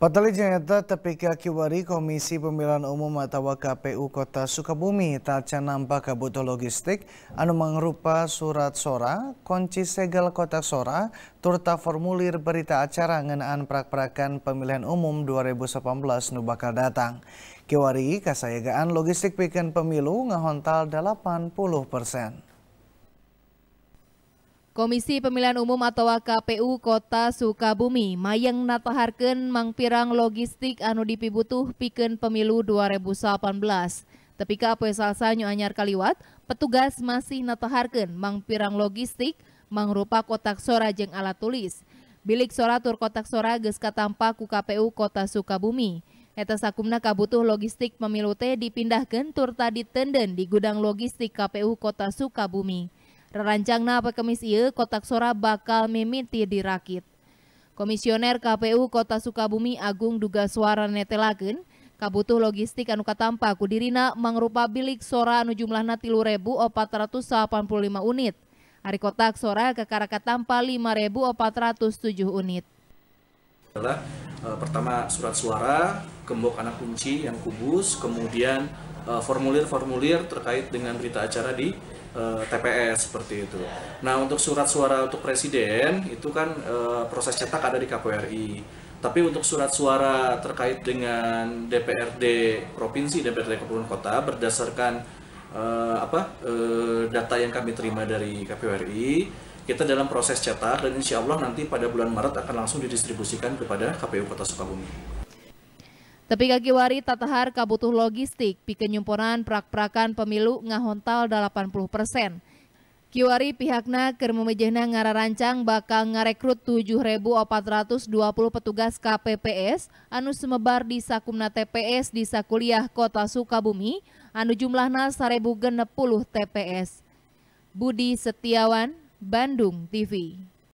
Patali Jayata tepika kiwari Komisi Pemilihan Umum atau KPU Kota Sukabumi taca nampak kabuto logistik anu mengrupa surat sora, kunci segel kota sora, turta formulir berita acara ngenaan prak-prakan pemilihan umum 2018 nubakal datang. Kiwari kasayagaan logistik pikan pemilu ngehontal 80 persen. Komisi Pemilihan Umum atau KPU Kota Sukabumi mayang nataharkan mangpirang logistik anu dipibutuh piken pemilu 2018. Tapi Tepika apa salsa nyu anyar kaliwat, petugas masih nataharkan mangpirang logistik mangrupa kotak sora jeng alat tulis. Bilik sora tur kotak sora geska katampa ku KPU Kota Sukabumi. Eta sakumna kabutuh logistik pemilu teh dipindahkan tur tadi tenden di gudang logistik KPU Kota Sukabumi. Rarancangna pekemis ieu kotak sora bakal mimiti dirakit. Komisioner KPU Kota Sukabumi Agung Duga Suara Netelagen, kabutuh logistik anu katampa kudirina mangrupa bilik sora anu jumlahna 3.485 unit. Hari kotak sora kekara katampa 5.407 unit. Adalah e, pertama surat suara, gembok anak kunci yang kubus, kemudian Eh, formulir-formulir terkait dengan berita acara di uh, eh, TPS seperti itu. Nah untuk surat suara untuk presiden itu kan uh, proses cetak ada di KPU RI. Tapi untuk surat suara terkait dengan DPRD provinsi, DPRD kabupaten kota berdasarkan uh, apa uh, data yang kami terima dari KPU RI, kita dalam proses cetak dan insya Allah nanti pada bulan Maret akan langsung didistribusikan kepada KPU Kota Sukabumi. Tepi kaki wari tatahar kabutuh logistik, pikenyumponan prak-prakan pemilu ngahontal 80 persen. Kiwari pihakna keur ngarah rancang bakal ngarekrut 7.420 petugas KPPS anu semebar di Sakumna TPS di Sakuliah Kota Sukabumi anu jumlahna 1.060 TPS. Budi Setiawan, Bandung TV.